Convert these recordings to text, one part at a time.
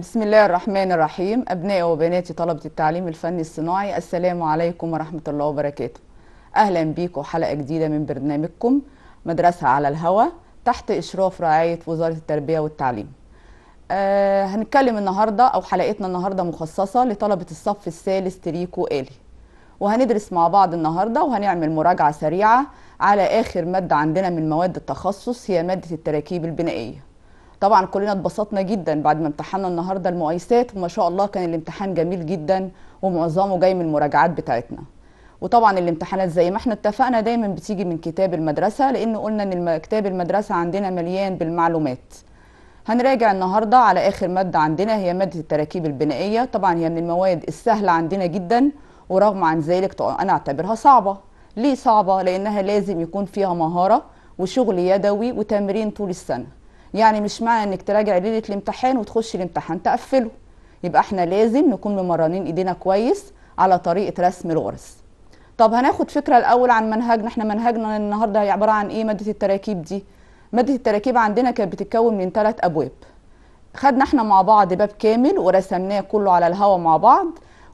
بسم الله الرحمن الرحيم أبنائي وبناتي طلبة التعليم الفني الصناعي السلام عليكم ورحمة الله وبركاته أهلا بيكم حلقة جديدة من برنامجكم مدرسة على الهوى تحت إشراف رعاية وزارة التربية والتعليم آه هنتكلم النهاردة أو حلقتنا النهاردة مخصصة لطلبة الصف الثالث تريكو آلي وهندرس مع بعض النهاردة وهنعمل مراجعة سريعة على آخر مادة عندنا من مواد التخصص هي مادة التراكيب البنائية طبعا كلنا اتبسطنا جدا بعد ما امتحنا النهارده المقايسات وما شاء الله كان الامتحان جميل جدا ومعظمه جاي من المراجعات بتاعتنا وطبعا الامتحانات زي ما احنا اتفقنا دايما بتيجي من كتاب المدرسه لان قلنا ان كتاب المدرسه عندنا مليان بالمعلومات هنراجع النهارده على اخر ماده عندنا هي ماده التراكيب البنائيه طبعا هي من المواد السهله عندنا جدا ورغم عن ذلك انا اعتبرها صعبه ليه صعبه لانها لازم يكون فيها مهاره وشغل يدوي وتمرين طول السنه يعني مش معنى انك تراجع ليله الامتحان وتخش الامتحان تقفله يبقى احنا لازم نكون ممرنين ايدينا كويس على طريقه رسم الغرز طب هناخد فكره الاول عن منهجنا احنا منهجنا النهارده هي عباره عن ايه ماده التراكيب دي ماده التراكيب عندنا كانت بتتكون من ثلاث ابواب خدنا احنا مع بعض باب كامل ورسمناه كله على الهواء مع بعض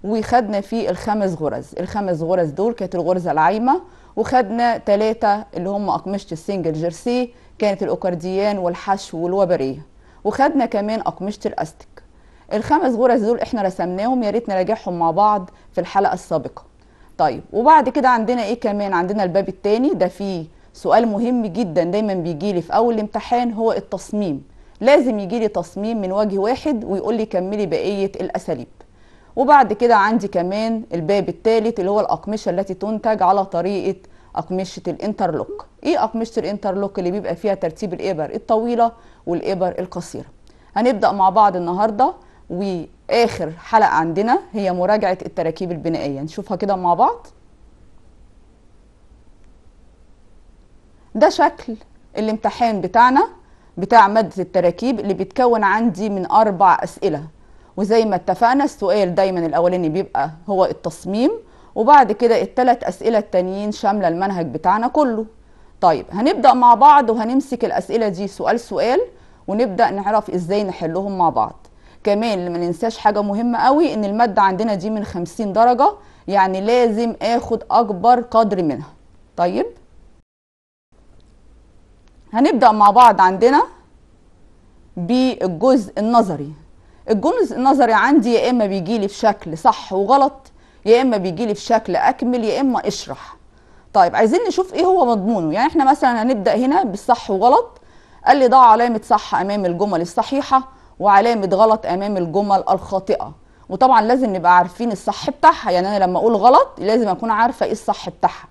وخدنا فيه الخمس غرز الخمس غرز دول كانت الغرزه العايمه وخدنا ثلاثه اللي هم اقمشه السنجل جيرسي كانت الأوكارديان والحشو والوبرية وخدنا كمان أقمشة الأستك الخمس غرز دول احنا رسمناهم يا ريت نراجعهم مع بعض في الحلقة السابقة طيب وبعد كده عندنا ايه كمان عندنا الباب الثاني ده فيه سؤال مهم جدا دايما بيجي لي في اول الامتحان هو التصميم لازم يجي لي تصميم من وجه واحد ويقول لي كملي بقية الاساليب وبعد كده عندي كمان الباب الثالث اللي هو الأقمشة التي تنتج على طريقة اقمشه الانترلوك ايه اقمشه الانترلوك اللي بيبقى فيها ترتيب الابر الطويله والابر القصيره هنبدا مع بعض النهارده واخر حلقه عندنا هي مراجعه التراكيب البنائيه نشوفها كده مع بعض ده شكل الامتحان بتاعنا بتاع ماده التراكيب اللي بيتكون عندي من اربع اسئله وزي ما اتفقنا السؤال دايما الاولاني بيبقى هو التصميم وبعد كده الثلاث أسئلة التانيين شاملة المنهج بتاعنا كله طيب هنبدأ مع بعض وهنمسك الأسئلة دي سؤال سؤال ونبدأ نعرف إزاي نحلهم مع بعض كمان ما ننساش حاجة مهمة قوي إن المادة عندنا دي من 50 درجة يعني لازم آخد أكبر قدر منها طيب هنبدأ مع بعض عندنا بالجزء النظري الجزء النظري عندي يا إما بيجيلي في شكل صح وغلط يا اما بيجي لي في شكل اكمل يا اما اشرح طيب عايزين نشوف ايه هو مضمونه يعني احنا مثلا هنبدا هنا بالصح وغلط قال لي ضع علامه صح امام الجمل الصحيحه وعلامه غلط امام الجمل الخاطئه وطبعا لازم نبقى عارفين الصح بتاعها يعني انا لما اقول غلط لازم اكون عارفه ايه الصح بتاعها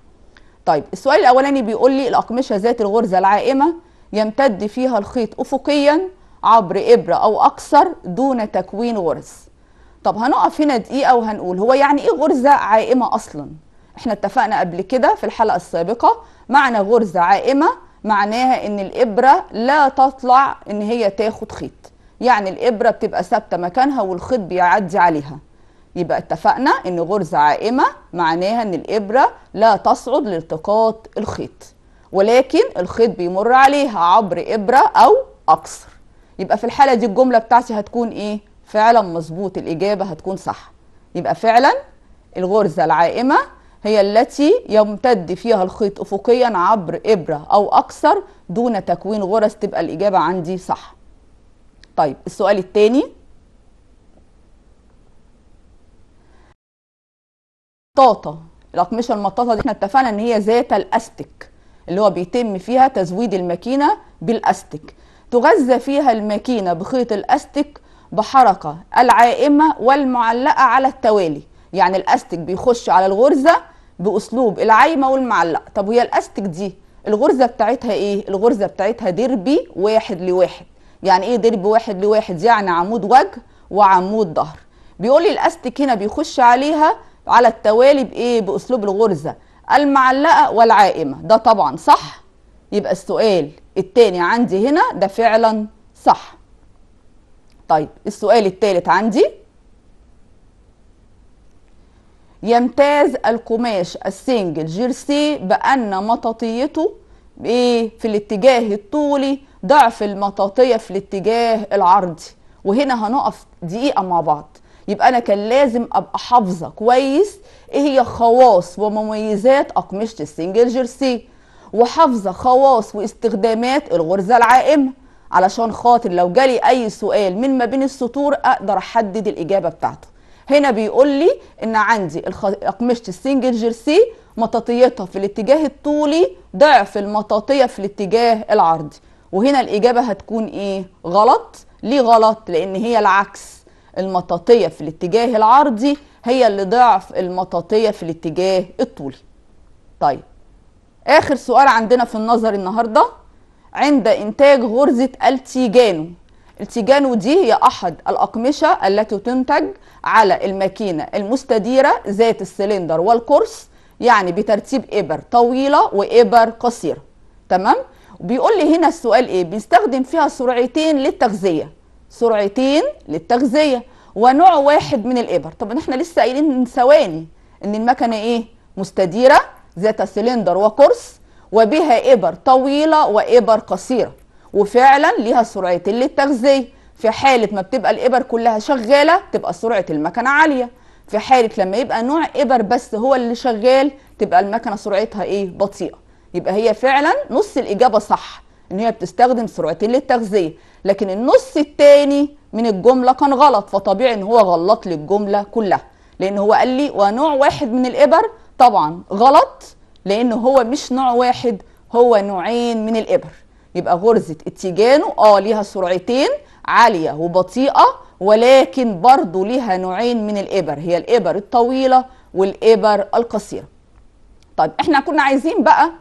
طيب السؤال الاولاني بيقول لي الاقمشه ذات الغرزه العائمه يمتد فيها الخيط افقيا عبر ابره او اكثر دون تكوين غرز طب هنقف هنا دقيقه وهنقول هو يعني ايه غرزه عائمه اصلا احنا اتفقنا قبل كده في الحلقه السابقه معنى غرزه عائمه معناها ان الابره لا تطلع ان هي تاخد خيط يعني الابره بتبقى ثابته مكانها والخيط بيعدي عليها يبقى اتفقنا ان غرزه عائمه معناها ان الابره لا تصعد لالتقاط الخيط ولكن الخيط بيمر عليها عبر ابره او اقصر يبقى في الحاله دي الجمله بتاعتي هتكون ايه فعلا مظبوط الإجابة هتكون صح يبقى فعلا الغرزة العائمة هي التي يمتد فيها الخيط أفقيا عبر إبرة أو أكثر دون تكوين غرز تبقى الإجابة عندي صح طيب السؤال الثاني طاطة الأقمشة المطاطة دي احنا اتفقنا إن هي ذات الأستك اللي هو بيتم فيها تزويد الماكينة بالأستك تغذى فيها الماكينة بخيط الأستك بحركة العائمة والمعلقة على التوالي يعني الأستك بيخش على الغرزة بأسلوب العايمة والمعلقة طب وهي الأستك دي الغرزة بتاعتها إيه؟ الغرزة بتاعتها ديربي واحد لواحد يعني إيه ديربي واحد لواحد؟ يعني عمود وجه وعمود ظهر بيقول لي الأستك هنا بيخش عليها على التوالي بإيه؟ بأسلوب الغرزة المعلقة والعائمة ده طبعا صح يبقى السؤال التاني عندي هنا ده فعلا صح طيب السؤال الثالث عندي يمتاز القماش السنجل جيرسي بأن مطاطيته بإيه في الاتجاه الطولي ضعف المطاطية في الاتجاه العرضي وهنا هنقف دقيقة مع بعض يبقى أنا كان لازم أبقى حافظة كويس إيه هي خواص ومميزات أقمشة السنجل جيرسي وحافظة خواص واستخدامات الغرزة العائمة علشان خاطر لو جالي اي سؤال من ما بين السطور اقدر احدد الاجابه بتاعته هنا بيقول لي ان عندي اقمشه السنجل جيرسي مطاطيتها في الاتجاه الطولي ضعف المطاطيه في الاتجاه العرضي وهنا الاجابه هتكون ايه غلط ليه غلط لان هي العكس المطاطيه في الاتجاه العرضي هي اللي ضعف المطاطيه في الاتجاه الطولي طيب اخر سؤال عندنا في النظر النهارده عند إنتاج غرزة التيجانو التيجانو دي هي أحد الأقمشة التي تنتج على الماكينة المستديرة ذات السلندر والقرص يعني بترتيب إبر طويلة وإبر قصيرة تمام؟ بيقول لي هنا السؤال إيه؟ بيستخدم فيها سرعتين للتغذية سرعتين للتغذية ونوع واحد من الإبر طب احنا لسه قايلين من ثواني إن المكنة إيه؟ مستديرة ذات سلندر وقرص وبها إبر طويلة وإبر قصيرة وفعلا ليها سرعتين للتغذية في حالة ما بتبقى الإبر كلها شغالة تبقى سرعة المكنة عالية في حالة لما يبقى نوع إبر بس هو اللي شغال تبقى المكنة سرعتها إيه بطيئة يبقى هي فعلا نص الإجابة صح إن هي بتستخدم سرعتين للتغذية لكن النص الثاني من الجملة كان غلط فطبيعي إن هو غلط لي الجمله كلها لأن هو قال لي ونوع واحد من الإبر طبعا غلط لانه هو مش نوع واحد هو نوعين من الابر يبقى غرزه التيجانو اه ليها سرعتين عاليه وبطيئه ولكن برضو ليها نوعين من الابر هي الابر الطويله والابر القصيره طيب احنا كنا عايزين بقى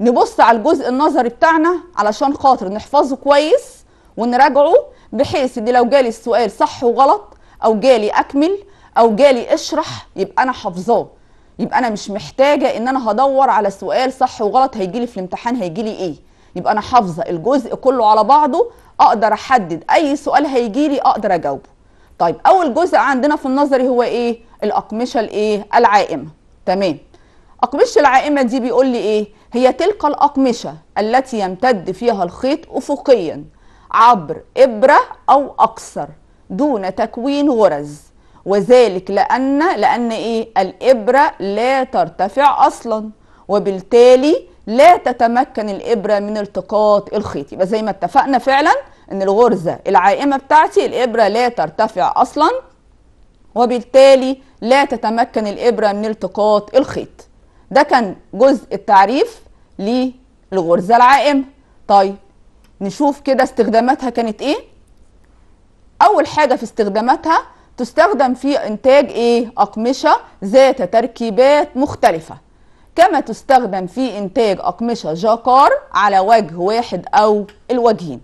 نبص على الجزء النظري بتاعنا علشان خاطر نحفظه كويس ونراجعه بحيث ان لو جالي السؤال صح وغلط او جالي اكمل او جالي اشرح يبقى انا حافظاه يبقى انا مش محتاجه ان انا هدور على سؤال صح وغلط هيجي لي في الامتحان هيجي لي ايه يبقى انا حافظه الجزء كله على بعضه اقدر احدد اي سؤال هيجي لي اقدر اجاوبه طيب اول جزء عندنا في النظري هو ايه الاقمشه الايه العائمه تمام اقمشه العائمه دي بيقول لي ايه هي تلك الاقمشه التي يمتد فيها الخيط افقيا عبر ابره او اكثر دون تكوين غرز وذلك لأن لأن إيه الإبرة لا ترتفع أصلا وبالتالي لا تتمكن الإبرة من التقاط الخيط يبقى زي ما اتفقنا فعلا إن الغرزة العائمة بتاعتي الإبرة لا ترتفع أصلا وبالتالي لا تتمكن الإبرة من التقاط الخيط ده كان جزء التعريف للغرزة العائمة طيب نشوف كده استخداماتها كانت إيه أول حاجة في استخداماتها تستخدم في إنتاج إيه؟ أقمشة ذات تركيبات مختلفة كما تستخدم في إنتاج أقمشة جاكار على وجه واحد أو الوجهين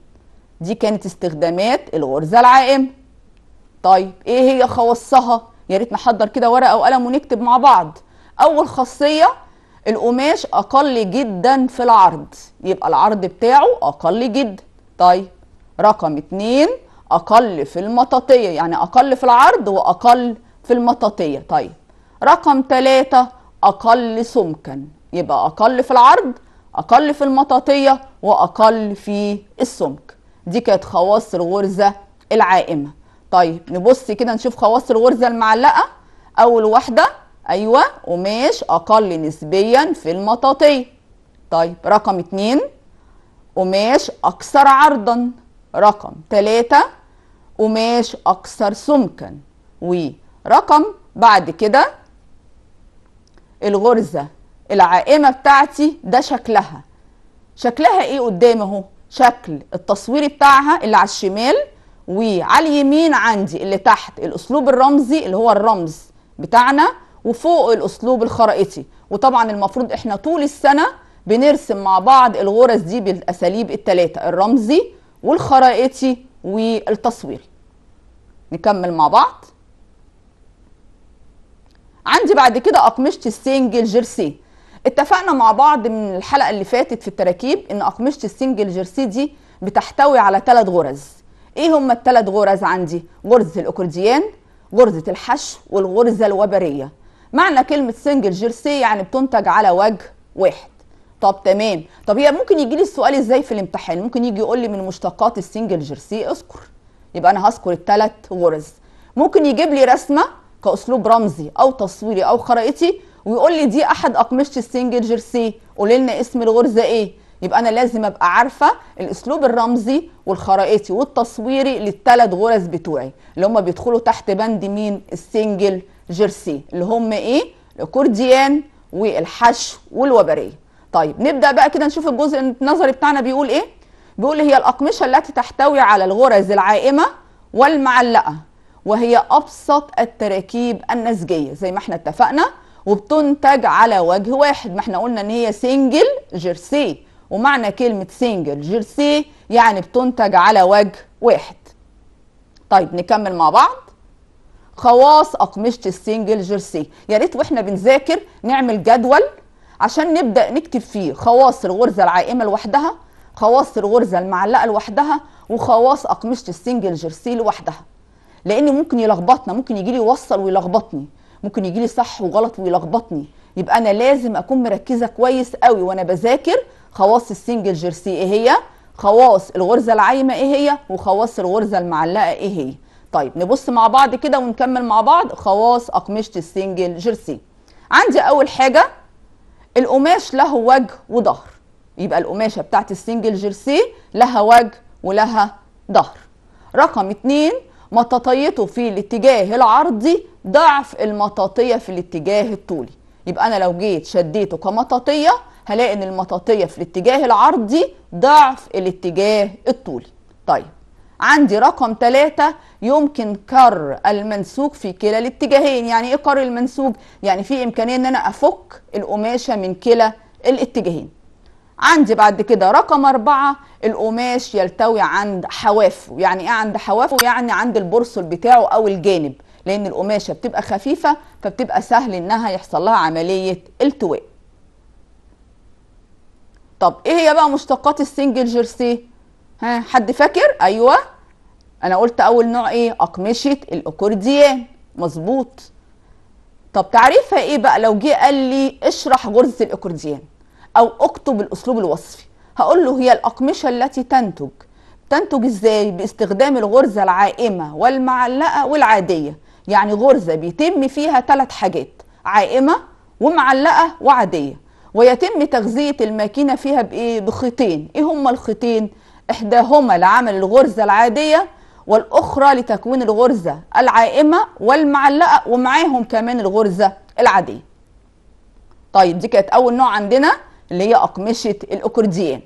دي كانت استخدامات الغرزة العائمة طيب إيه هي خواصها؟ يا ريت نحضر كده ورقة وقلم ونكتب مع بعض أول خاصية القماش أقل جدا في العرض يبقى العرض بتاعه أقل جدا طيب رقم اتنين اقل في المطاطيه يعني اقل في العرض واقل في المطاطيه طيب رقم 3 اقل سمكا يبقى اقل في العرض اقل في المطاطيه واقل في السمك دي كانت خواص الغرزه العائمه طيب نبص كده نشوف خواص الغرزه المعلقه اول واحده ايوه قماش اقل نسبيا في المطاطيه طيب رقم 2 قماش اكثر عرضا رقم 3 قماش أكثر سمكا ورقم بعد كده الغرزة العائمة بتاعتي ده شكلها شكلها ايه قدام اهو شكل التصوير بتاعها اللي على الشمال وعلى اليمين عندي اللي تحت الاسلوب الرمزي اللي هو الرمز بتاعنا وفوق الاسلوب الخرائطي وطبعا المفروض احنا طول السنه بنرسم مع بعض الغرز دي بالاساليب الثلاثه الرمزي والخرائطي والتصويري نكمل مع بعض عندي بعد كده أقمشة السنجل جيرسي اتفقنا مع بعض من الحلقة اللي فاتت في التراكيب إن أقمشة السنجل جيرسي دي بتحتوي على ثلاث غرز إيه هما الثلاث غرز عندي؟ غرزة الأكورديان غرزة الحشو والغرزة الوبرية معنى كلمة سنجل جيرسي يعني بتنتج على وجه واحد طب تمام طب هي ممكن يجي لي السؤال ازاي في الامتحان ممكن يجي يقول لي من مشتقات السنجل جيرسي اذكر يبقى انا هذكر الثلاث غرز ممكن يجيب لي رسمه كاسلوب رمزي او تصويري او خرائطي ويقول لي دي احد اقمشه السنجل جيرسي قولي لنا اسم الغرزه ايه يبقى انا لازم ابقى عارفه الاسلوب الرمزي والخرائطي والتصويري للثلاث غرز بتوعي اللي هم بيدخلوا تحت بند مين السنجل جيرسي اللي هم ايه الكورديان والحشو والوبريه طيب نبدا بقى كده نشوف الجزء النظري بتاعنا بيقول ايه بيقول هي الاقمشه التي تحتوي على الغرز العائمه والمعلقه وهي ابسط التراكيب النسجيه زي ما احنا اتفقنا وبتنتج على وجه واحد ما احنا قلنا ان هي سنجل جيرسي ومعنى كلمه سنجل جيرسي يعني بتنتج على وجه واحد طيب نكمل مع بعض خواص اقمشه السنجل جيرسي يا ريت واحنا بنذاكر نعمل جدول عشان نبدا نكتب فيه خواص الغرزه العائمه لوحدها خواص الغرزه المعلقه لوحدها وخواص اقمشه السنجل جيرسي لوحدها لان ممكن يلخبطنا ممكن يجي لي وصل ويلخبطني ممكن يجي لي صح وغلط ويلخبطني يبقى انا لازم اكون مركزه كويس قوي وانا بذاكر خواص السنجل جيرسي ايه هي خواص الغرزه العايمه ايه هي وخواص الغرزه المعلقه ايه هي طيب نبص مع بعض كده ونكمل مع بعض خواص اقمشه السنجل جيرسي عندي اول حاجه القماش له وجه وظهر يبقى القماشه بتاعت السنجل جيرسي لها وجه ولها ظهر رقم اتنين مطاطيته في الاتجاه العرضي ضعف المطاطيه في الاتجاه الطولي يبقى انا لو جيت شديته كمطاطيه هلاقي ان المطاطيه في الاتجاه العرضي ضعف الاتجاه الطولي طيب عندي رقم ثلاثة يمكن كر المنسوج في كلا الاتجاهين يعني ايه كر المنسوج يعني في امكانيه ان انا افك القماشه من كلا الاتجاهين عندي بعد كده رقم أربعة القماش يلتوي عند حوافه يعني ايه عند حوافه يعني عند البرصل بتاعه او الجانب لان القماشه بتبقى خفيفه فبتبقى سهل انها يحصل لها عمليه التواء طب ايه هي بقى مشتقات السنجل جيرسيه ها حد فاكر ايوه انا قلت اول نوع ايه اقمشه الاكورديان مظبوط طب تعريفها ايه بقى لو جه قال لي اشرح غرزه الاكورديان او اكتب الاسلوب الوصفي هقول له هي الاقمشه التي تنتج تنتج ازاي باستخدام الغرزه العائمه والمعلقه والعاديه يعني غرزه بيتم فيها ثلاث حاجات عائمه ومعلقه وعاديه ويتم تغذيه الماكينه فيها بايه بخيطين ايه هما الخيطين احداهما لعمل الغرزه العاديه والأخرى لتكوين الغرزة العائمة والمعلقة ومعاهم كمان الغرزة العادية طيب دي كانت أول نوع عندنا اللي هي أقمشة الأكورديان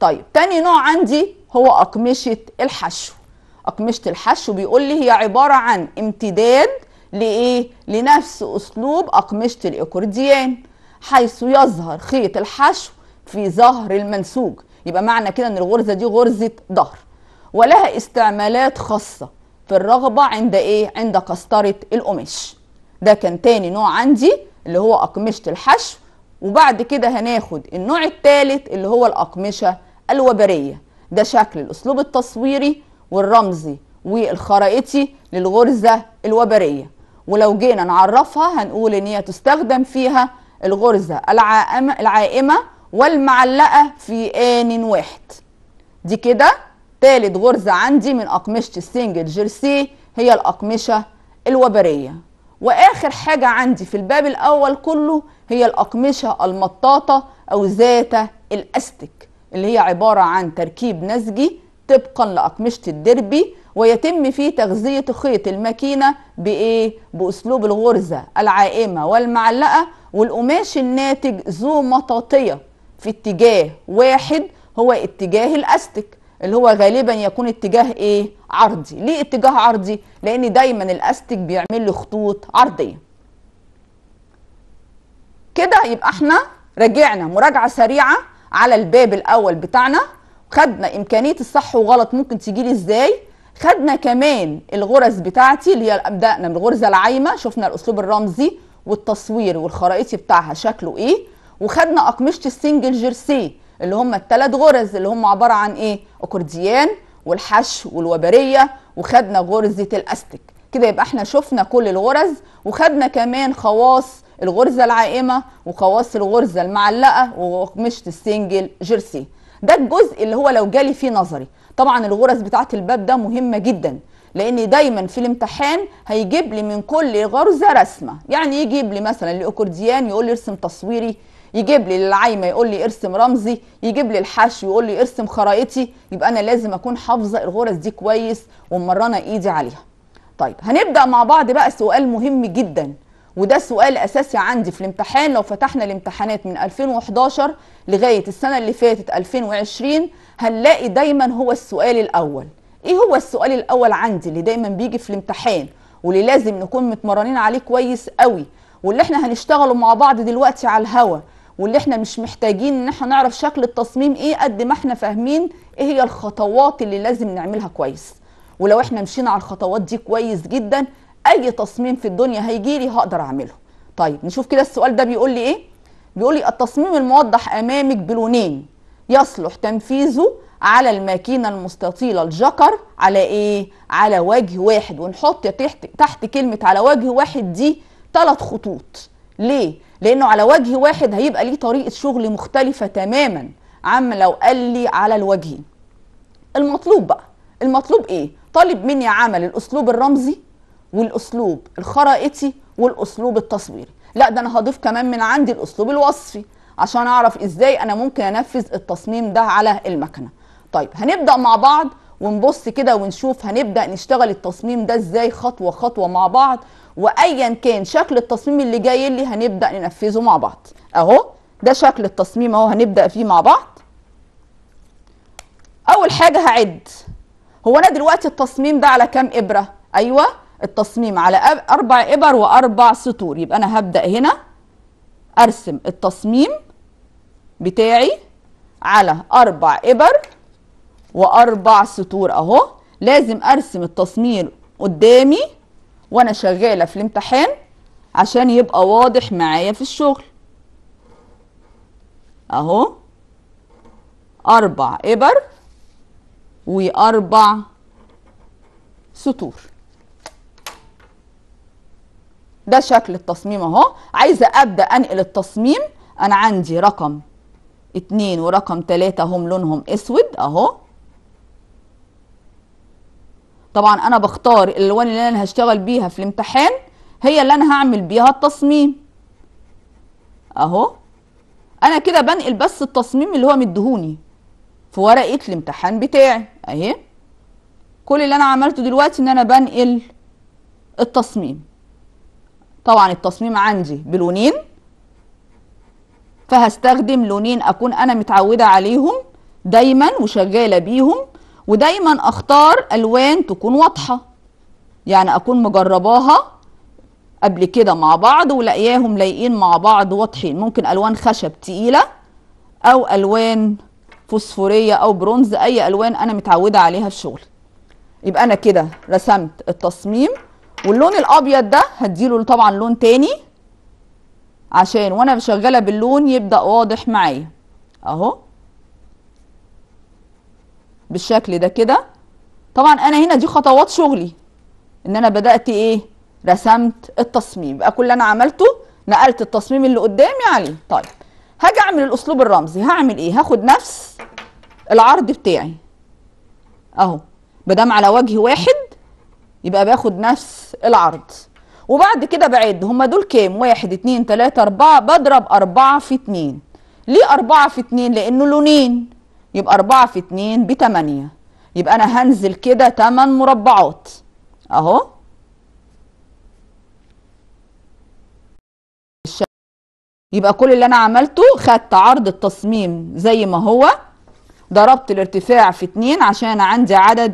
طيب تاني نوع عندي هو أقمشة الحشو أقمشة الحشو بيقول لي هي عبارة عن امتداد لإيه؟ لنفس أسلوب أقمشة الأكورديان حيث يظهر خيط الحشو في ظهر المنسوج يبقى معنى كده إن الغرزة دي غرزة ظهر ولها استعمالات خاصة في الرغبة عند إيه؟ عند قسطرة القماش ده كان تاني نوع عندي اللي هو أقمشة الحشو وبعد كده هناخد النوع الثالث اللي هو الأقمشة الوبرية ده شكل الأسلوب التصويري والرمزي والخرائطي للغرزة الوبرية ولو جينا نعرفها هنقول إن هي تستخدم فيها الغرزة العائمة والمعلقة في آن واحد دي كده تالت غرزة عندي من أقمشة السنجل جيرسي هي الأقمشة الوبرية وآخر حاجة عندي في الباب الأول كله هي الأقمشة المطاطة أو ذات الأستك اللي هي عبارة عن تركيب نسجي طبقا لأقمشة الدربي ويتم فيه تغذية خيط الماكينة بإيه؟ بأسلوب الغرزة العائمة والمعلقة والقماش الناتج ذو مطاطية في اتجاه واحد هو اتجاه الأستك اللي هو غالبا يكون اتجاه ايه عرضي ليه اتجاه عرضي لان دايما الاستك بيعمل له خطوط عرضيه كده يبقى احنا رجعنا مراجعه سريعه على الباب الاول بتاعنا خدنا امكانيه الصح وغلط ممكن تيجي لي ازاي خدنا كمان الغرز بتاعتي اللي هي من بالغرزه العايمه شفنا الاسلوب الرمزي والتصوير والخرائطي بتاعها شكله ايه وخدنا اقمشه السنجل جيرسيه اللي هم الثلاث غرز اللي هم عباره عن ايه اكورديان والحشو والوبريه وخدنا غرزه الاستك كده يبقى احنا شفنا كل الغرز وخدنا كمان خواص الغرزه العائمه وخواص الغرزه المعلقه وقمشه السنجل جيرسي ده الجزء اللي هو لو جالي فيه نظري طبعا الغرز بتاعه الباب ده مهمه جدا لان دايما في الامتحان هيجيب لي من كل غرزه رسمه يعني يجيب لي مثلا الاكورديان يقول لي ارسم تصويري يجيب لي العايمه يقول لي ارسم رمزي يجيب لي الحشو يقول لي ارسم خرايطي يبقى انا لازم اكون حافظه الغرز دي كويس ومرنه ايدي عليها طيب هنبدا مع بعض بقى سؤال مهم جدا وده سؤال اساسي عندي في الامتحان لو فتحنا الامتحانات من 2011 لغايه السنه اللي فاتت 2020 هنلاقي دايما هو السؤال الاول ايه هو السؤال الاول عندي اللي دايما بيجي في الامتحان واللي لازم نكون متمرنين عليه كويس قوي واللي احنا هنشتغله مع بعض دلوقتي على الهوا واللي احنا مش محتاجين ان احنا نعرف شكل التصميم ايه قد ما احنا فاهمين ايه هي الخطوات اللي لازم نعملها كويس ولو احنا مشينا على الخطوات دي كويس جدا اي تصميم في الدنيا هيجي لي هقدر اعمله طيب نشوف كده السؤال ده بيقول لي ايه بيقول لي التصميم الموضح امامك بلونين يصلح تنفيذه على الماكينه المستطيله الجكر على ايه على وجه واحد ونحط تحت تحت كلمه على وجه واحد دي ثلاث خطوط ليه لانه على وجه واحد هيبقى ليه طريقه شغل مختلفه تماما عما لو قال لي على الوجهين المطلوب بقى المطلوب ايه طالب مني عمل الاسلوب الرمزي والاسلوب الخرائطي والاسلوب التصويري لا ده انا هضيف كمان من عندي الاسلوب الوصفي عشان اعرف ازاي انا ممكن انفذ التصميم ده على المكنه طيب هنبدا مع بعض ونبص كده ونشوف هنبدا نشتغل التصميم ده ازاي خطوه خطوه مع بعض وايا كان شكل التصميم اللي جاي اللي هنبدا ننفذه مع بعض اهو ده شكل التصميم اهو هنبدا فيه مع بعض اول حاجه هعد هو انا دلوقتي التصميم ده على كام ابره ايوه التصميم على اربع ابر واربع سطور يبقى انا هبدا هنا ارسم التصميم بتاعي على اربع ابر واربع سطور اهو لازم ارسم التصميم قدامي وانا شغاله في الامتحان عشان يبقى واضح معايا في الشغل اهو اربع ابر واربع سطور ده شكل التصميم اهو عايزه ابدا انقل التصميم انا عندي رقم اتنين ورقم تلاتة هم لونهم اسود اهو طبعا انا بختار الالوان اللي انا هشتغل بيها في الامتحان هي اللي انا هعمل بيها التصميم اهو انا كده بنقل بس التصميم اللي هو مديهوني في ورقه الامتحان بتاعي اهي كل اللي انا عملته دلوقتي ان انا بنقل التصميم طبعا التصميم عندي بلونين فهستخدم لونين اكون انا متعوده عليهم دايما وشغاله بيهم ودايما اختار الوان تكون واضحه يعني اكون مجرباها قبل كده مع بعض ولاقياهم لايقين مع بعض واضحين ممكن الوان خشب تقيله او الوان فوسفوريه او برونز اي الوان انا متعوده عليها في شغلي يبقى انا كده رسمت التصميم واللون الابيض ده هديله طبعا لون تاني عشان وانا شغاله باللون يبدا واضح معايا اهو بالشكل ده كده طبعا انا هنا دي خطوات شغلي ان انا بدات ايه رسمت التصميم بقى كل انا عملته نقلت التصميم اللي قدامي عليه طيب هاجي اعمل الاسلوب الرمزي هعمل ايه هاخد نفس العرض بتاعي اهو مادام على وجه واحد يبقى باخد نفس العرض وبعد كده بعد هما دول كام واحد اتنين تلاته اربعه بضرب اربعه في اتنين ليه اربعه في اتنين لانه لونين يبقى 4 في 2 ب 8 يبقى انا هنزل كده 8 مربعات اهو يبقى كل اللي انا عملته خدت عرض التصميم زي ما هو ضربت الارتفاع في 2 عشان عندي عدد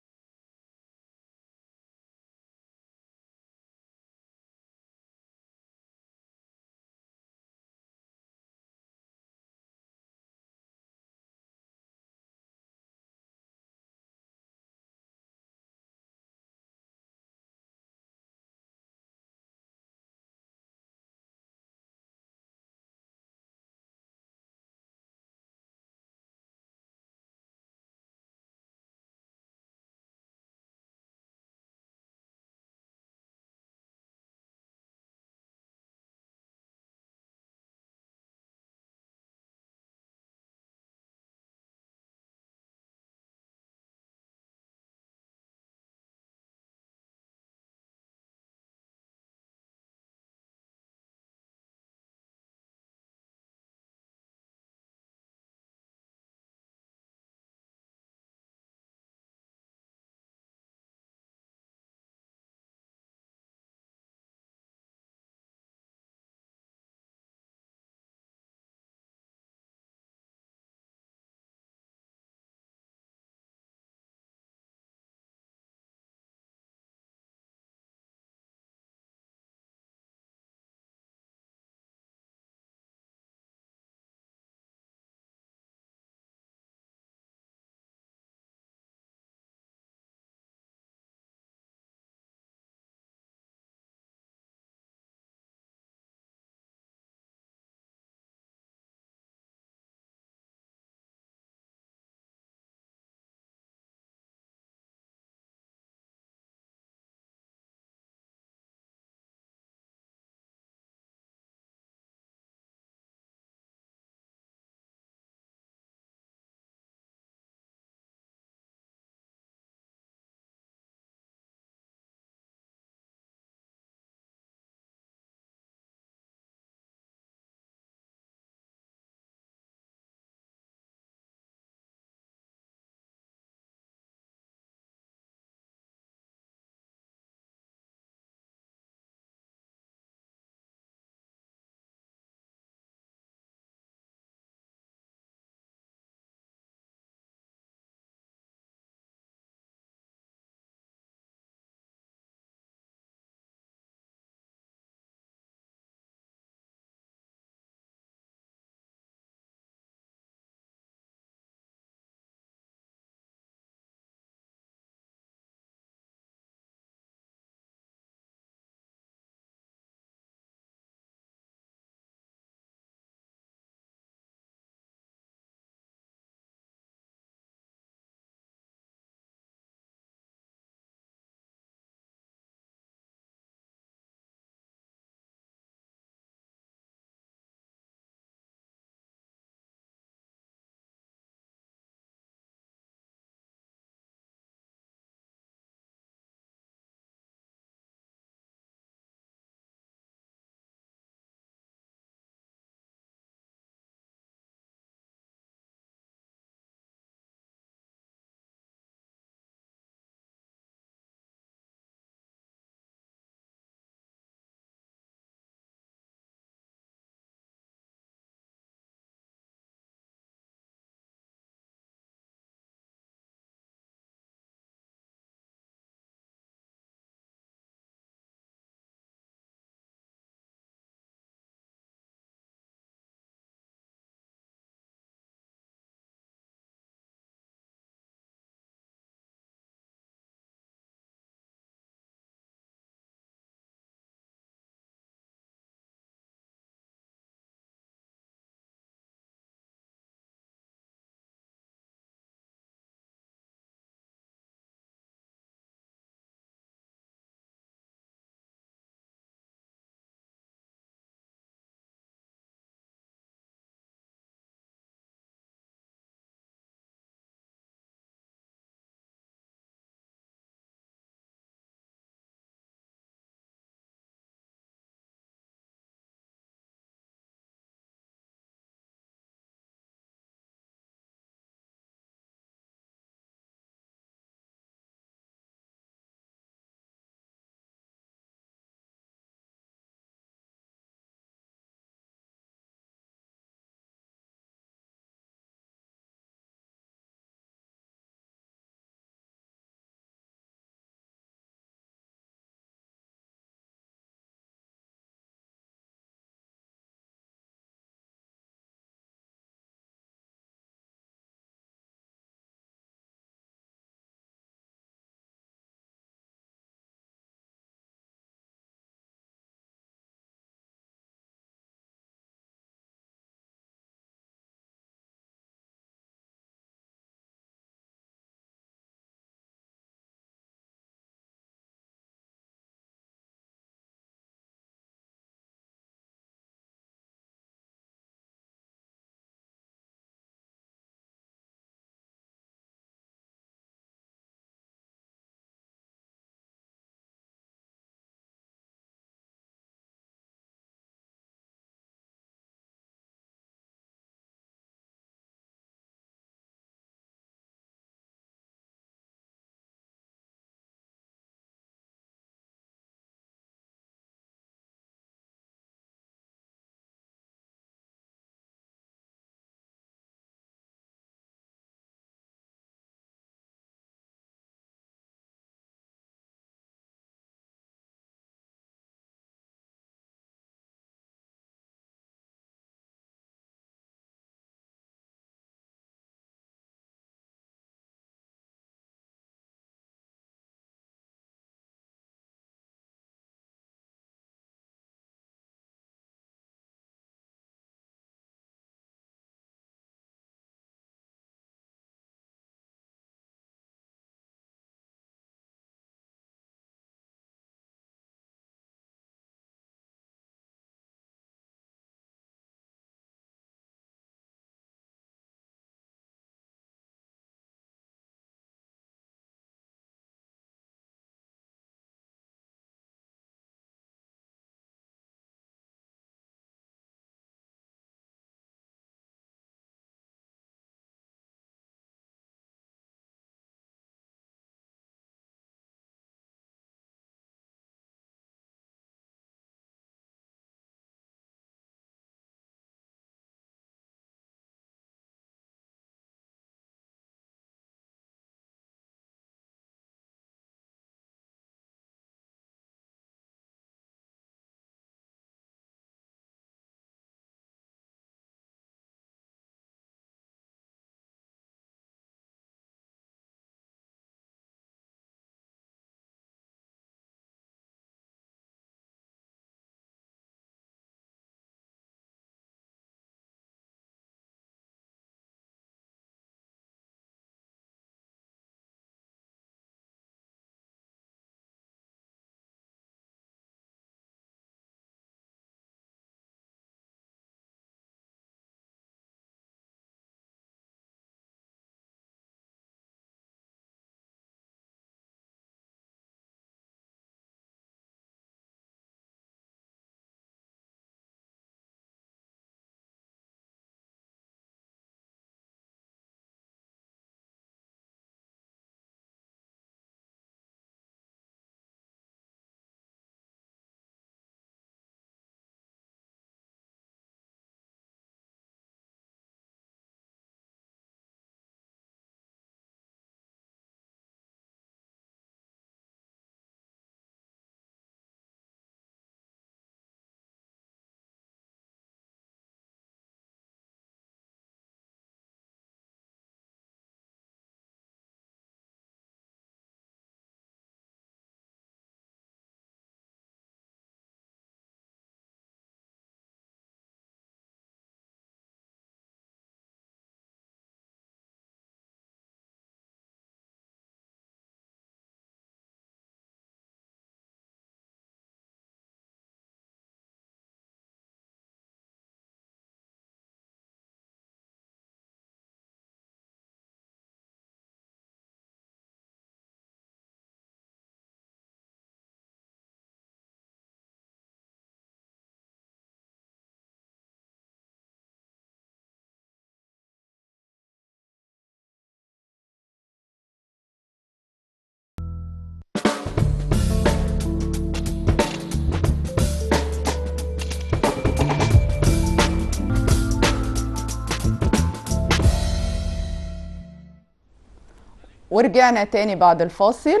ورجعنا تاني بعد الفاصل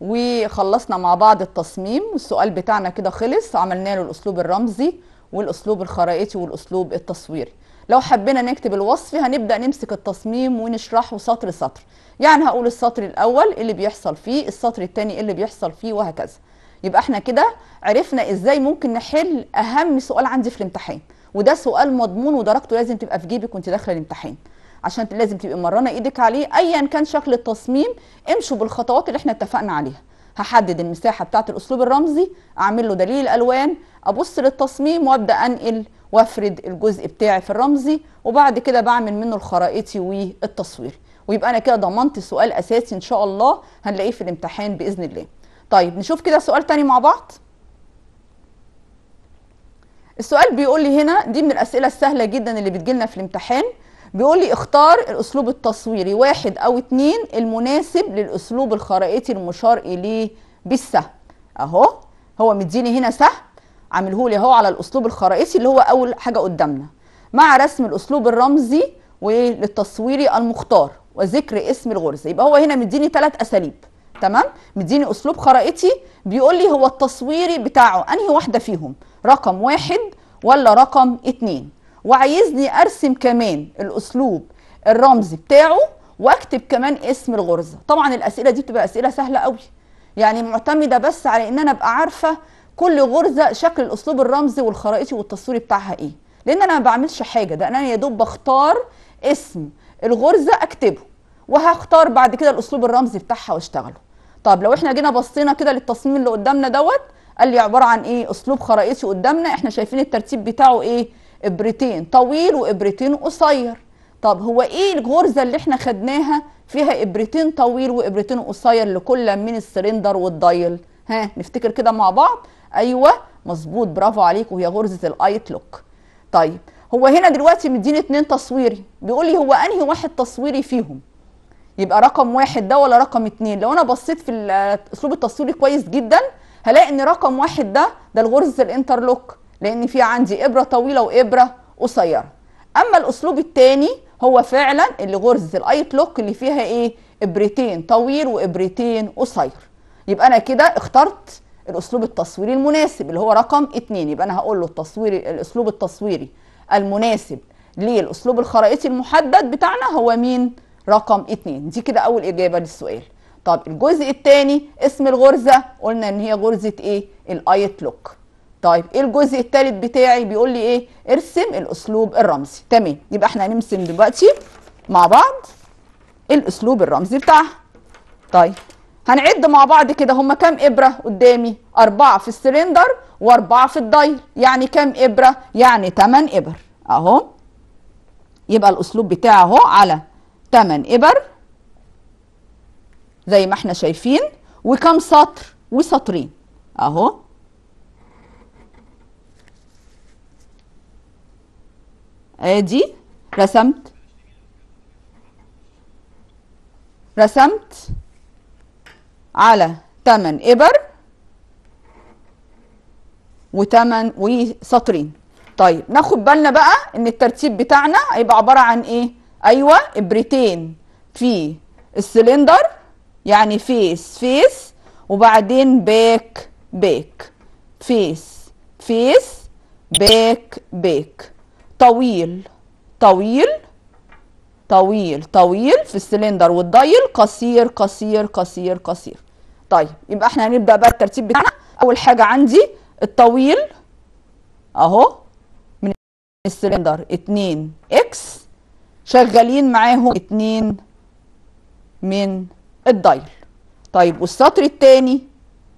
وخلصنا مع بعض التصميم والسؤال بتاعنا كده خلص عملنا له الاسلوب الرمزي والاسلوب الخرائطي والاسلوب التصويري لو حبينا نكتب الوصف هنبدا نمسك التصميم ونشرحه سطر سطر يعني هقول السطر الاول اللي بيحصل فيه السطر الثاني اللي بيحصل فيه وهكذا يبقى احنا كده عرفنا ازاي ممكن نحل اهم سؤال عندي في الامتحان وده سؤال مضمون ودرجته لازم تبقى في جيبك وانت داخله الامتحان عشان لازم تبقي مرنه ايدك عليه ايا كان شكل التصميم امشوا بالخطوات اللي احنا اتفقنا عليها هحدد المساحه بتاعه الاسلوب الرمزي اعمل له دليل الالوان ابص للتصميم وابدا انقل وافرد الجزء بتاعي في الرمزي وبعد كده بعمل منه الخرائطي والتصويري ويبقى انا كده ضمنت سؤال اساسي ان شاء الله هنلاقيه في الامتحان باذن الله طيب نشوف كده سؤال تاني مع بعض السؤال بيقول لي هنا دي من الاسئله السهله جدا اللي بتجي لنا في الامتحان بيقول لي اختار الاسلوب التصويري واحد او اتنين المناسب للاسلوب الخرائطي المشار اليه بالسهم اهو هو مديني هنا سهم عامله لي اهو على الاسلوب الخرائطي اللي هو اول حاجه قدامنا مع رسم الاسلوب الرمزي وللتصويري المختار وذكر اسم الغرزه يبقى هو هنا مديني ثلاث اساليب تمام مديني اسلوب خرائطي بيقول لي هو التصويري بتاعه انهي واحده فيهم رقم واحد ولا رقم اتنين وعايزني ارسم كمان الاسلوب الرمزي بتاعه واكتب كمان اسم الغرزه طبعا الاسئله دي بتبقى اسئله سهله قوي يعني معتمده بس على ان انا ابقى عارفه كل غرزه شكل الاسلوب الرمزي والخرائطي والتصويري بتاعها ايه لان انا ما بعملش حاجه ده انا يا دوب بختار اسم الغرزه اكتبه وهختار بعد كده الاسلوب الرمزي بتاعها واشتغله طب لو احنا جينا بصينا كده للتصميم اللي قدامنا دوت قال لي عباره عن ايه اسلوب خرائطي قدامنا احنا شايفين الترتيب بتاعه ايه ابرتين طويل وابرتين قصير طب هو ايه الغرزه اللي احنا خدناها فيها ابرتين طويل وابرتين قصير لكل من السلندر والدايل ها نفتكر كده مع بعض ايوه مظبوط برافو عليك وهي غرزه الايت لوك طيب هو هنا دلوقتي مديني اتنين تصويري بيقول لي هو انهي واحد تصويري فيهم يبقى رقم واحد ده ولا رقم اتنين لو انا بصيت في الاسلوب التصويري كويس جدا هلاقي ان رقم واحد ده ده الغرزه الانترلوك لان في عندي ابره طويله وابره قصيره اما الاسلوب الثاني هو فعلا اللي غرزه الايت لوك اللي فيها ايه ابرتين طويل وابرتين قصير يبقى انا كده اخترت الاسلوب التصويري المناسب اللي هو رقم اتنين يبقى انا هقول له التصوير الاسلوب التصويري المناسب للاسلوب الخرائطي المحدد بتاعنا هو مين رقم اتنين دي كده اول اجابه للسؤال طب الجزء الثاني اسم الغرزه قلنا ان هي غرزه ايه الايت لوك طيب ايه الجزء الثالث بتاعي بيقول لي ايه ارسم الاسلوب الرمزي تمام يبقى احنا هنرسم دلوقتي مع بعض الاسلوب الرمزي بتاعها طيب هنعد مع بعض كده هما كام ابره قدامي اربعه في السلندر واربعه في الدايل يعني كام ابره يعني 8 ابر اهو يبقى الاسلوب بتاعه اهو على 8 ابر زي ما احنا شايفين وكم سطر وسطرين اهو ادي رسمت رسمت على تمن ابر وتمن وسطرين طيب ناخد بالنا بقى ان الترتيب بتاعنا هيبقى عباره عن ايه ايوه ابرتين في السلندر يعني فيس فيس وبعدين باك باك فيس فيس باك باك طويل طويل طويل طويل في السلندر والضيل قصير قصير قصير قصير طيب يبقى احنا هنبدا بقى الترتيب بتاعنا اول حاجه عندي الطويل اهو من السلندر 2 اكس شغالين معاهم 2 من الضيل طيب والسطر الثاني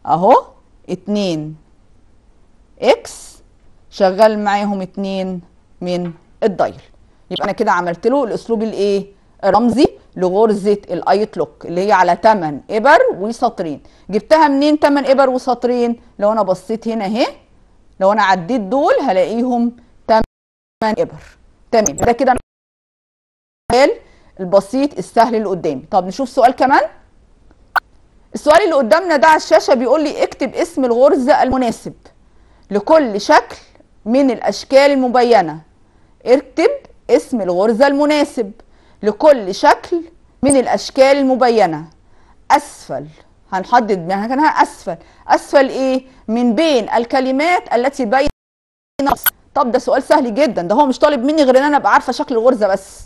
اهو 2 اكس شغال معاهم 2 من الدايل يبقى انا كده عملت له الاسلوب الايه الرمزي لغرزه الايت لوك اللي هي على 8 ابر وسطرين جبتها منين 8 ابر وسطرين لو انا بصيت هنا اهي لو انا عديت دول هلاقيهم 8 ابر تمام ده كده البسيط السهل اللي قدامي طب نشوف سؤال كمان السؤال اللي قدامنا ده على الشاشه بيقول لي اكتب اسم الغرزه المناسب لكل شكل من الاشكال المبينه اكتب اسم الغرزة المناسب لكل شكل من الأشكال المبينة أسفل هنحدد مكانها أسفل أسفل إيه؟ من بين الكلمات التي بين طب ده سؤال سهل جدا ده هو مش طالب مني غير ان انا ابقى عارفه شكل الغرزه بس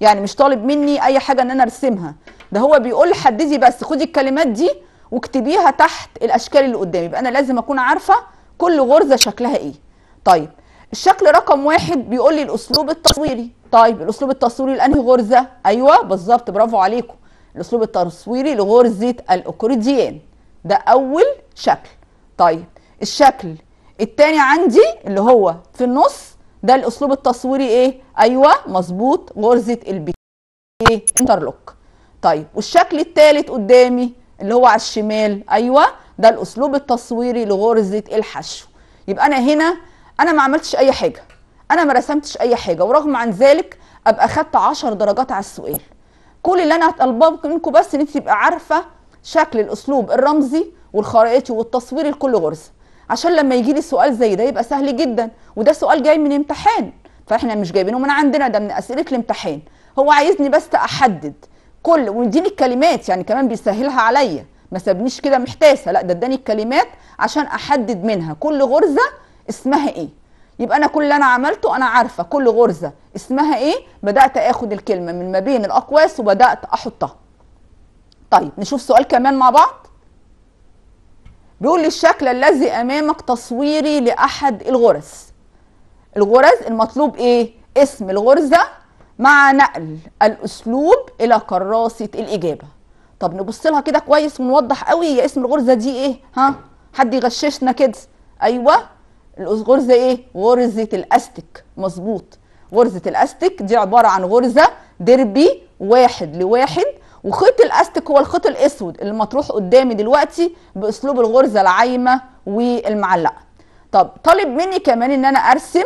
يعني مش طالب مني اي حاجه ان انا ارسمها ده هو بيقول حددي بس خدي الكلمات دي واكتبيها تحت الاشكال اللي قدامي يبقى انا لازم اكون عارفه كل غرزه شكلها ايه طيب الشكل رقم واحد بيقول لي الاسلوب التصويري طيب الاسلوب التصويري لانهي غرزه ايوه بالظبط برافو عليكم الاسلوب التصويري لغرزه الاكورديان ده اول شكل طيب الشكل التاني عندي اللي هو في النص ده الاسلوب التصويري ايه ايوه مظبوط غرزه البي ايه انترلوك طيب والشكل التالت قدامي اللي هو على الشمال ايوه ده الاسلوب التصويري لغرزه الحشو يبقى انا هنا انا ما عملتش اي حاجه انا ما رسمتش اي حاجه ورغم عن ذلك ابقى خدت 10 درجات على السؤال كل اللي انا طالباه منكم بس ان انت تبقى عارفه شكل الاسلوب الرمزي والخرائطي والتصويري لكل غرزه عشان لما يجي لي سؤال زي ده يبقى سهل جدا وده سؤال جاي من امتحان فاحنا مش جايبينه من عندنا ده من اسئله الامتحان هو عايزني بس احدد كل ويديني الكلمات يعني كمان بيسهلها عليا ما سابنيش كده محتاسه لا ده اداني الكلمات عشان احدد منها كل غرزه اسمها ايه يبقى انا كل اللي انا عملته انا عارفه كل غرزه اسمها ايه بدات اخد الكلمه من ما بين الاقواس وبدات احطها طيب نشوف سؤال كمان مع بعض بيقول لي الشكل الذي امامك تصويري لاحد الغرز الغرز المطلوب ايه اسم الغرزه مع نقل الاسلوب الى كراسه الاجابه طب نبص لها كده كويس ونوضح قوي يا اسم الغرزه دي ايه ها حد يغششنا كده ايوه غرزه ايه غرزه الاستك مظبوط غرزه الاستك دي عباره عن غرزه دربي واحد لواحد وخيط الاستك هو الخيط الاسود اللي مطروح قدامي دلوقتي باسلوب الغرزه العايمه والمعلقه طب طالب مني كمان ان انا ارسم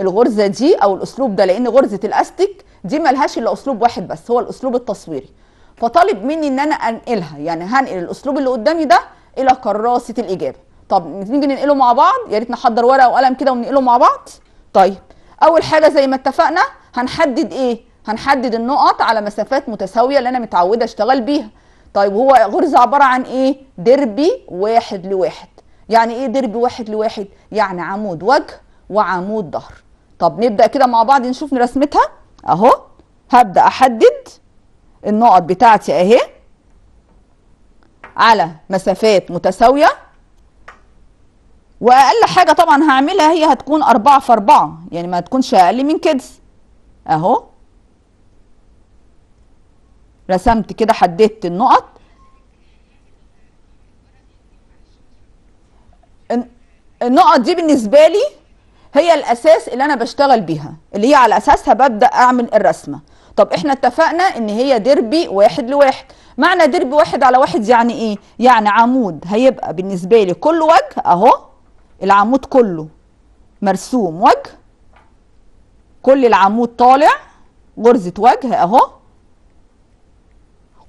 الغرزه دي او الاسلوب ده لان غرزه الاستك دي ملهاش الا اسلوب واحد بس هو الاسلوب التصويري فطالب مني ان انا انقلها يعني هنقل الاسلوب اللي قدامي ده الى كراسه الاجابه طب نيجي ننقله مع بعض يا ريت نحضر ورقه وقلم كده وننقله مع بعض طيب اول حاجه زي ما اتفقنا هنحدد ايه هنحدد النقط على مسافات متساويه اللي انا متعوده اشتغل بيها طيب هو غرزه عباره عن ايه دربي واحد لواحد يعني ايه دربي واحد لواحد يعني عمود وجه وعمود ظهر طب نبدا كده مع بعض نشوف رسمتها اهو هبدا احدد النقط بتاعتي اهي على مسافات متساويه واقل حاجه طبعا هعملها هي هتكون أربعة في أربعة يعني ما تكونش اقل من كده اهو رسمت كده حددت النقط النقط دي بالنسبه لي هي الاساس اللي انا بشتغل بيها اللي هي على اساسها ببدا اعمل الرسمه طب احنا اتفقنا ان هي دربي واحد لواحد معنى دربي واحد على واحد يعني ايه يعني عمود هيبقى بالنسبه لي كل وجه اهو العمود كله مرسوم وجه كل العمود طالع غرزة وجه اهو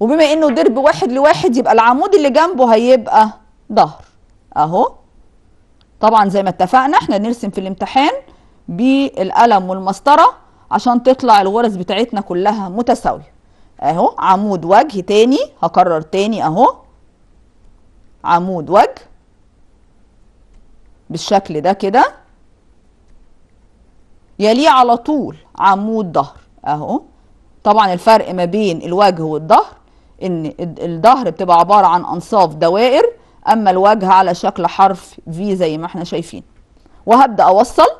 وبما انه درب واحد لواحد يبقى العمود اللي جنبه هيبقى ظهر اهو طبعا زي ما اتفقنا احنا نرسم في الامتحان بالقلم والمسطرة عشان تطلع الغرز بتاعتنا كلها متساوية اهو عمود وجه تاني هكرر تاني اهو عمود وجه بالشكل ده كده يليه على طول عمود ظهر اهو طبعا الفرق ما بين الوجه والظهر ان الظهر بتبقى عباره عن انصاف دوائر اما الوجه على شكل حرف في زي ما احنا شايفين وهبدا اوصل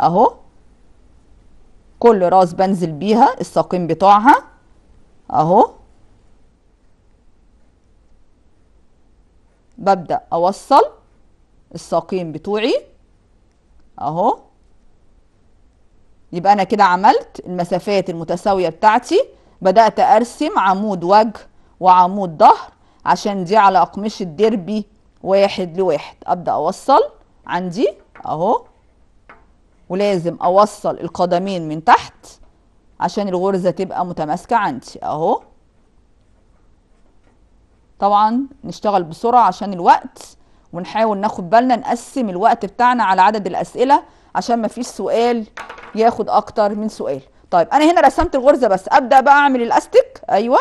اهو كل راس بنزل بيها الساقين بتوعها اهو ببدا اوصل الساقين بتوعي اهو يبقى انا كده عملت المسافات المتساويه بتاعتي بدات ارسم عمود وجه وعمود ظهر عشان دي على اقمشه ديربي واحد لواحد ابدا اوصل عندي اهو ولازم اوصل القدمين من تحت عشان الغرزه تبقى متماسكه عندي اهو طبعا نشتغل بسرعه عشان الوقت ونحاول ناخد بالنا نقسم الوقت بتاعنا على عدد الاسئله عشان ما فيش سؤال ياخد اكتر من سؤال طيب انا هنا رسمت الغرزه بس ابدا بقى اعمل الاستك ايوه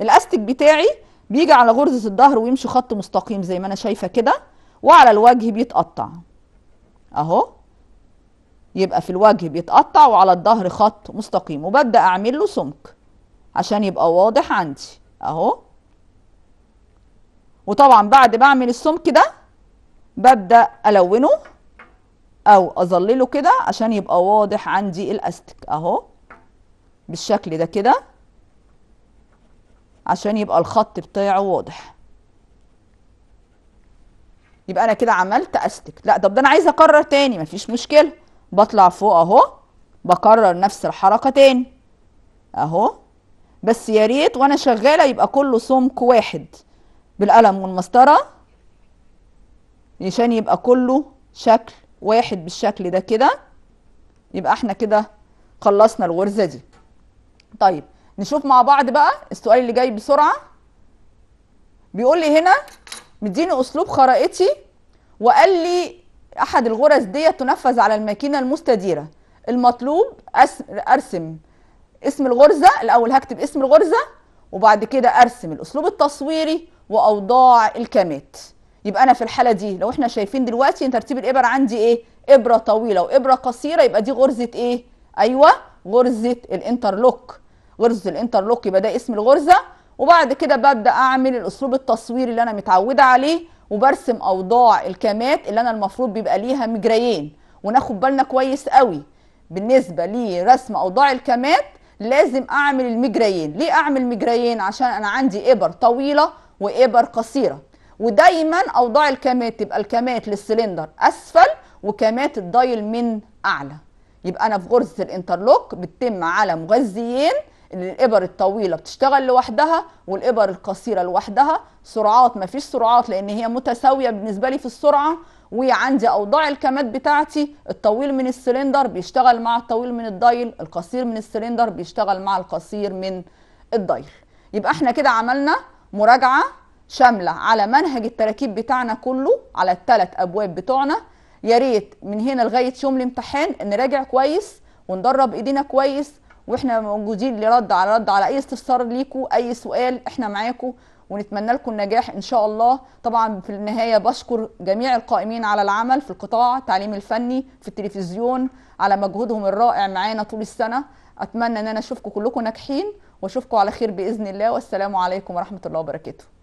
الاستك بتاعي بيجي على غرزه الظهر ويمشي خط مستقيم زي ما انا شايفه كده وعلى الوجه بيتقطع اهو يبقى في الوجه بيتقطع وعلى الظهر خط مستقيم وببدا اعمل له سمك عشان يبقى واضح عندي اهو وطبعا بعد ما اعمل السمك ده ببدا الونه او اظلله كده عشان يبقى واضح عندي الاستك اهو بالشكل ده كده عشان يبقى الخط بتاعه واضح يبقى انا كده عملت استك لا طب ده انا عايزه اكرر تاني مفيش مشكله بطلع فوق اهو بكرر نفس الحركه تاني اهو بس يا ريت وانا شغاله يبقى كله سمك واحد بالقلم والمسطرة عشان يبقى كله شكل واحد بالشكل ده كده يبقى احنا كده خلصنا الغرزة دي طيب نشوف مع بعض بقى السؤال اللي جاي بسرعة بيقول لي هنا مديني اسلوب خرائطي وقال لي احد الغرز دي تنفذ على الماكينه المستديره المطلوب ارسم اسم الغرزه الاول هكتب اسم الغرزه وبعد كده ارسم الاسلوب التصويري واوضاع الكامات يبقى انا في الحاله دي لو احنا شايفين دلوقتي ان ترتيب الابر عندي ايه ابره طويله وابره قصيره يبقى دي غرزه ايه ايوه غرزه الانترلوك غرزه الانترلوك يبقى ده اسم الغرزه وبعد كده ببدا اعمل الاسلوب التصويري اللي انا متعوده عليه وبرسم اوضاع الكامات اللي انا المفروض بيبقى ليها مجريين وناخد بالنا كويس قوي بالنسبه لرسم اوضاع الكامات لازم اعمل المجريين ليه اعمل مجريين عشان انا عندي ابر طويله وإبر قصيرة ودايما أوضاع الكامات تبقى الكامات للسلندر أسفل وكامات الدايل من أعلى يبقى أنا في غرزة الانترلوك بتتم على مغذيين اللي الإبر الطويلة بتشتغل لوحدها والإبر القصيرة لوحدها سرعات مفيش سرعات لأن هي متساوية بالنسبة لي في السرعة وعندي اوضاع الكمات بتاعتي الطويل من السلندر بيشتغل مع الطويل من الدايل القصير من السلندر بيشتغل مع القصير من الدايل يبقى احنا كده عملنا مراجعه شامله على منهج التراكيب بتاعنا كله على الثلاث ابواب بتوعنا يا ريت من هنا لغايه يوم الامتحان نراجع كويس وندرب ايدينا كويس واحنا موجودين لرد على رد على اي استفسار ليكوا اي سؤال احنا معاكو ونتمنى لكم النجاح ان شاء الله طبعا في النهايه بشكر جميع القائمين على العمل في القطاع التعليم الفني في التلفزيون على مجهودهم الرائع معانا طول السنه اتمنى ان انا اشوفكم كلكم ناجحين واشوفكم على خير باذن الله والسلام عليكم ورحمه الله وبركاته